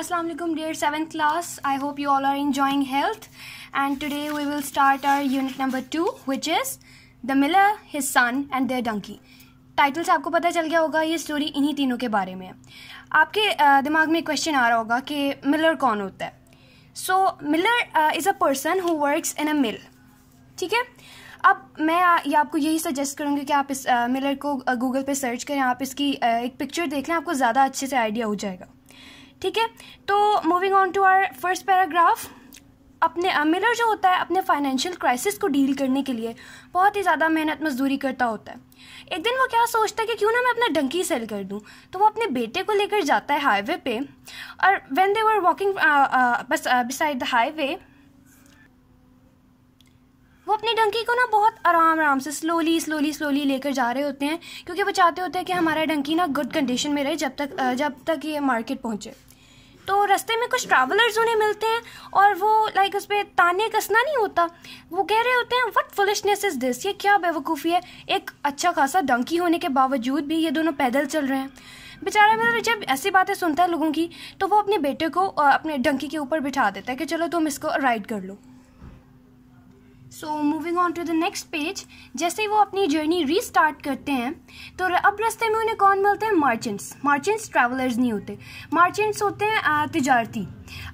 Assalamualaikum dear 7th class I hope you all are enjoying health and today we will start our unit number 2 which is the miller his son and their donkey title से आपको पता चल गया होगा ये story इन्हीं तीनों के बारे में है आपके दिमाग में क्वेश्चन आ रहा होगा कि मिलर कौन होता है so miller is a person who works in a mill ठीक है अब मैं ये आपको यही सजेस्ट करूँगी कि आप इस मिलर को गूगल पे सर्च करें आप इसकी एक पिक्चर देख लें आपको ज़्यादा अच्छे से आइडिया हो जाएगा ठीक है तो moving on to our first paragraph अपने मिलर जो होता है अपने फाइनेंशियल क्राइसिस को डील करने के लिए बहुत ही ज़्यादा मेहनत मजदूरी करता होता है एक दिन वो क्या सोचता है कि क्यों ना मैं अपना डंकी सेल कर दूँ तो वो अपने बेटे को लेकर जाता है हाईवे पे और व्हेन दे वर वॉकिंग बस बिसाइड द हाईवे वो अपनी डंकी को ना बहुत आराम आराम से स्लोली स्लोली स्लोली लेकर जा रहे होते हैं क्योंकि वो चाहते होते हैं कि हमारा डंकी ना गुड कंडीशन में रहे जब तक जब तक ये मार्केट पहुँचे तो रास्ते में कुछ ट्रैवलर्स उन्हें मिलते हैं और वो लाइक उस पर ताने कसना नहीं होता वो कह रहे होते हैं वट फुलिशनेस इज़ दिस ये क्या बेवकूफ़ी है एक अच्छा खासा डंकी होने के बावजूद भी ये दोनों पैदल चल रहे हैं बेचारा मेरा जब ऐसी बातें सुनता है लोगों की तो वो अपने बेटे को अपने डंकी के ऊपर बिठा देता है कि चलो तुम इसको राइड कर लो so moving on to the next page जैसे ही वो अपनी जर्नी रीस्टार्ट करते हैं तो अब रास्ते में उन्हें कौन मिलते हैं मर्चेंट्स मर्चेंट्स ट्रैवलर्स नहीं होते मर्चेंट्स होते हैं तजारती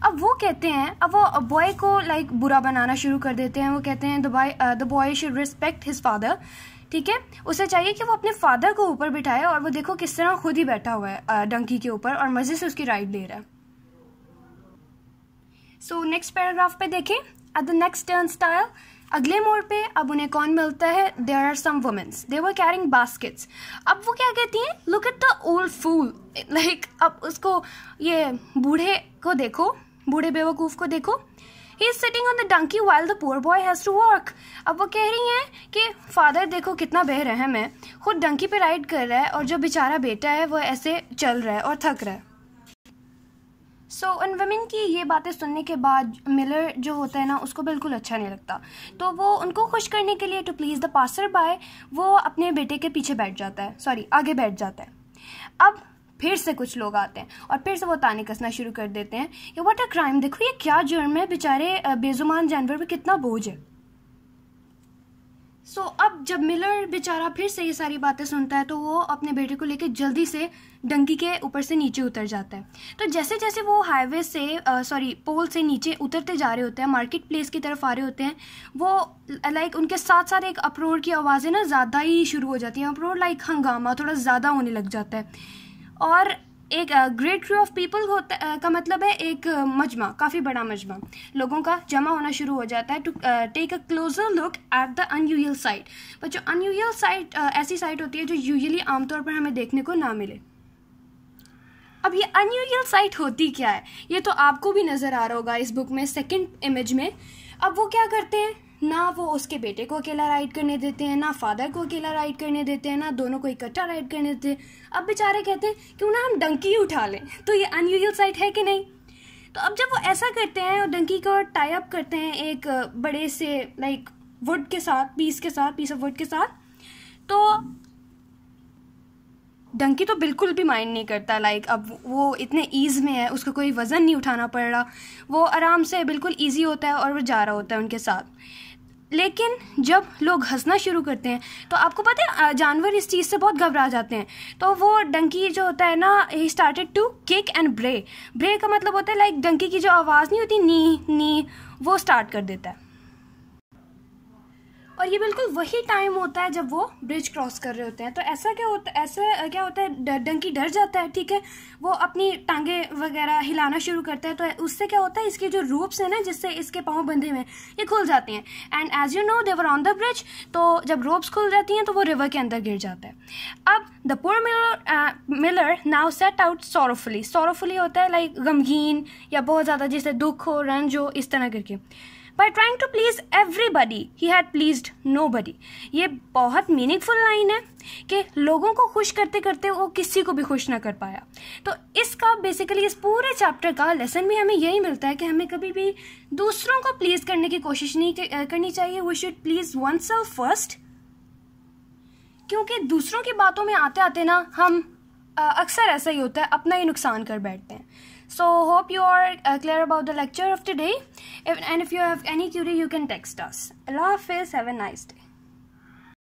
अब वो कहते हैं अब वो बॉय को लाइक बुरा बनाना शुरू कर देते हैं वो कहते हैं the boy should respect his father ठीक है उसे चाहिए कि वो अपने फादर को ऊपर बिठाए और वो देखो किस तरह खुद ही बैठा हुआ है डंकी के ऊपर और मज़े से उसकी राइड ले रहा है सो नेक्स्ट पैराग्राफ पे देखें at the next turn stile अगले मोड़ पे अब उन्हें कौन मिलता है there are some womens they were carrying baskets अब वो क्या कहती हैं look at the old fool like अब उसको ये बूढ़े को देखो बूढ़े बेवकूफ़ को देखो he is sitting on the donkey while the poor boy has to work अब वो कह रही हैं कि फादर देखो कितना बेरहम है खुद डंकी पे राइड कर रहा है और जो बेचारा बेटा है वो ऐसे चल रहा है और थक रहा है सो उन वमेन की ये बातें सुनने के बाद मिलर जो होता है ना उसको बिल्कुल अच्छा नहीं लगता तो वो उनको खुश करने के लिए to please the passerby वो अपने बेटे के पीछे बैठ जाता है सॉरी आगे बैठ जाता है अब फिर से कुछ लोग आते हैं और फिर से वो ताने कसना शुरू कर देते हैं ये वाट अ क्राइम देखो ये क्या जुर्म है बेचारे बेजुमान जानवर पर कितना बोझ है सो so, अब जब मिलर बेचारा फिर से ये सारी बातें सुनता है तो वो अपने बेटे को लेकर जल्दी से डंकी के ऊपर से नीचे उतर जाता है तो जैसे जैसे वो हाईवे से सॉरी पोल से नीचे उतरते जा रहे होते हैं मार्केट प्लेस की तरफ आ रहे होते हैं वो लाइक उनके साथ साथ एक अप्रोर की आवाज़ें ना ज़्यादा ही शुरू हो जाती हैं अप्रोर लाइक हंगामा थोड़ा ज़्यादा होने लग जाता है और एक great crew of people uh uh, का मतलब है एक uh, मजमा काफ़ी बड़ा मजमा लोगों का जमा होना शुरू हो जाता है to take a closer look at the unusual sight पर जो अनयूजल साइट uh, ऐसी साइट होती है जो यूजली आमतौर पर हमें देखने को ना मिले अब ये अनयूजल साइट होती क्या है ये तो आपको भी नज़र आ रहा होगा इस बुक में सेकेंड इमेज में अब वो क्या करते हैं ना वो उसके बेटे को अकेला राइड करने देते हैं ना फादर को अकेला राइड करने देते हैं ना दोनों को इकट्ठा राइड करने देते हैं अब बेचारे कहते हैं क्यों ना हम डंकी उठा लें तो ये अनयूजल साइट है कि नहीं तो अब जब वो ऐसा करते हैं और डंकी को टाई अप करते हैं एक बड़े से लाइक वुड के साथ पीस के साथ पीस ऑफ वुड के साथ तो डंकी तो बिल्कुल भी माइंड नहीं करता लाइक अब वो इतने ईज़ में है उसको कोई वज़न नहीं उठाना पड़ रहा वो आराम से बिल्कुल ईजी होता है और वो जा रहा होता है उनके साथ लेकिन जब लोग हंसना शुरू करते हैं तो आपको पता है जानवर इस चीज़ से बहुत घबरा जाते हैं तो वो डंकी जो होता है ना he started to kick and bray bray का मतलब होता है लाइक डंकी की जो आवाज़ नहीं होती नी नी वो स्टार्ट कर देता है और ये बिल्कुल वही टाइम होता है जब वो ब्रिज क्रॉस कर रहे होते हैं तो ऐसा क्या होता है ऐसा क्या होता है डंकी डर जाता है ठीक है वो अपनी टांगे वगैरह हिलाना शुरू करता है तो उससे क्या होता है इसके जो रूप्स हैं ना जिससे इसके पाँव बंधे हुए हैं ये खुल जाते हैं and as you know they were on the bridge तो जब रोप्स खुल जाती हैं तो वो रिवर के अंदर गिर जाता है अब the poor miller miller now set out sorrowfully sorrowfully होता है लाइक गमगीन या बहुत ज़्यादा जैसे दुख हो रंज हो इस तरह करके by trying to please everybody he had please nobody ये बहुत मीनिंगफुल लाइन है कि लोगों को खुश करते करते वो किसी को भी खुश ना कर पाया तो इसका बेसिकली इस पूरे चैप्टर का लेसन भी हमें यही मिलता है कि हमें कभी भी दूसरों को प्लीज करने की कोशिश नहीं करनी चाहिए we should please ones a first क्योंकि दूसरों की बातों में आते आते ना हम अक्सर ऐसा ही होता है अपना ही नुकसान कर बैठते हैं so hope you are clear about the lecture of today and if you have any query you can text us Allah हाफिज़ हैव ए नाइस डे